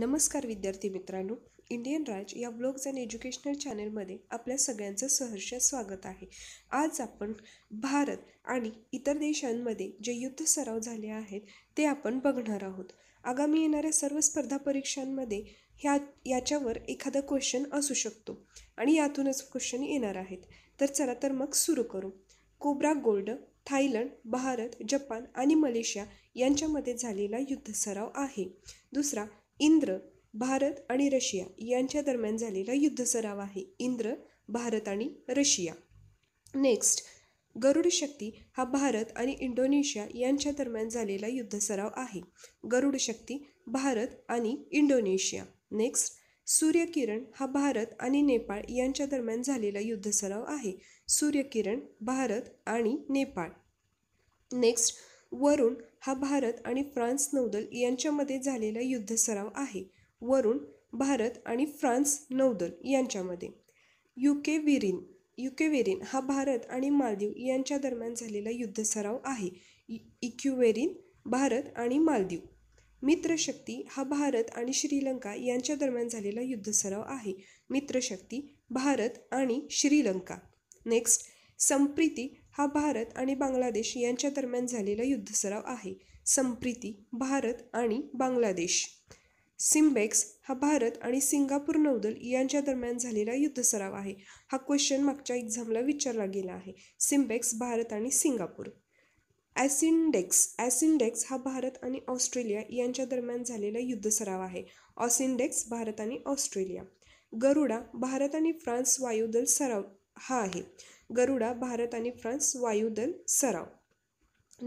नमस्कार विद्यार्थी मित्रांनो इंडियन राज या ब्लॉग्स अँड एज्युकेशनल चॅनेलमध्ये आपल्या सगळ्यांचं सहर्ष स्वागत आहे आज आपण भारत आणि इतर देशांमध्ये जे युद्ध सराव झाले आहेत ते आपण बघणार आहोत आगामी येणाऱ्या सर्व स्पर्धा परीक्षांमध्ये ह्या याच्यावर एखादा क्वेश्चन असू शकतो आणि यातूनच क्वेश्चन येणार आहेत तर चला तर मग सुरू करू Cobra Gold Thailand Bharat Japan आणि मलेशिया यांच्यामध्ये झालेला युद्ध सराव आहे दुसरा इंद्र भारत आणि रशिया यांच्या दरम्यान झालेला युद्ध सराव आहे इंद्र भारत आणि रशिया नेक्स्ट गरुड शक्ती हा भारत आणि इंडोनेशिया यांच्या दरम्यान झालेला युद्ध सराव आहे गरुड शक्ती भारत आणि इंडोनेशिया नेक्स्ट सूर्यकिरण हा भारत आणि नेपाळ यांच्या दरम्यान झालेला युद्ध सराव आहे सूर्यकिरण भारत आणि नेपाळ नेक्स्ट वरुण हा भारत आणि फ्रान्स नौदल यांच्यामध्ये झालेला सराव आहे वरुण भारत आणि फ्रान्स नौदल यांच्यामध्ये युके विरीन वेरीन हा भारत आणि मालदीव यांच्या दरम्यान झालेला सराव आहे इक्युवेरिन भारत आणि मालदीव मित्रशक्ती हा भारत आणि श्रीलंका यांच्या दरम्यान झालेला सराव आहे मित्रशक्ती भारत आणि श्रीलंका नेक्स्ट संप्रिती हा भारत आणि बांगलादेश यांच्या दरम्यान झालेला युद्धसराव आहे संप्रीती भारत आणि बांगलादेश सिम्बेक्स हा भारत आणि सिंगापूर नौदल यांच्या दरम्यान झालेला युद्धसराव आहे हा क्वेश्चन मागच्या एक्झामला विचारला गेला आहे सिम्बेक्स भारत आणि सिंगापूर ॲसिंडेक्स ॲसिंडेक्स हा भारत आणि ऑस्ट्रेलिया यांच्या दरम्यान झालेला युद्धसराव आहे ऑसिंडेक्स भारत आणि ऑस्ट्रेलिया गरुडा भारत आणि फ्रान्स वायुदल सराव हा आहे गरुडा भारत आणि फ्रान्स वायुदल सराव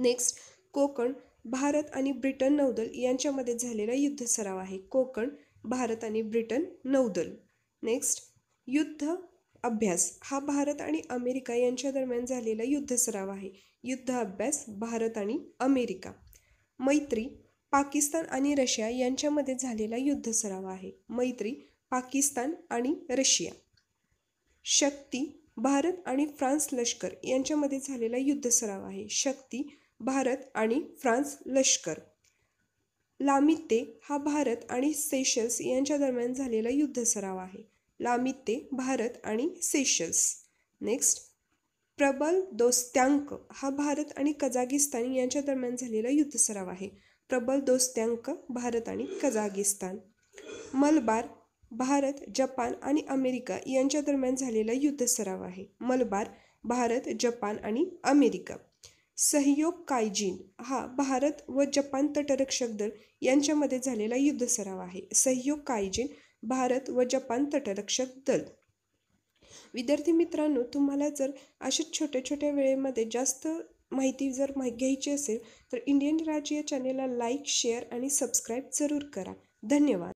नेक्स्ट कोकण भारत आणि ब्रिटन नौदल यांच्यामध्ये झालेला युद्ध सराव आहे कोकण भारत आणि ब्रिटन नौदल नेक्स्ट युद्ध अभ्यास हा भारत आणि अमेरिका यांच्या दरम्यान झालेला युद्ध सराव आहे युद्ध अभ्यास भारत आणि अमेरिका मैत्री पाकिस्तान आणि रशिया यांच्यामध्ये झालेला युद्ध सराव आहे मैत्री पाकिस्तान आणि रशिया शक्ती भारत आणि फ्रान्स लष्कर यांच्यामध्ये झालेला युद्ध सराव आहे शक्ती भारत आणि फ्रान्स लष्कर लामित्ते हा भारत आणि सेशल्स यांच्या दरम्यान झालेला युद्ध सराव आहे लामित्ते भारत आणि सेशल्स नेक्स्ट प्रबल दोस्त्यांक हा भारत आणि कझागिस्तान यांच्या दरम्यान झालेला युद्ध सराव आहे प्रबल दोस्त्यांक भारत आणि कझागिस्तान मलबार भारत जपान आणि अमेरिका यांच्या दरम्यान झालेला युद्ध सराव आहे मलबार भारत जपान आणि अमेरिका सहयोग कायजिन हा भारत व जपान तटरक्षक दल यांच्यामध्ये झालेला युद्ध सराव आहे सहयोग कायजिन भारत व जपान तटरक्षक दल विद्यार्थी मित्रांनो तुम्हाला जर अशा छोट्या छोट्या वेळेमध्ये जास्त माहिती जर घ्यायची असेल तर इंडियन राज्य चॅनेलला लाईक शेअर आणि सबस्क्राईब जरूर करा धन्यवाद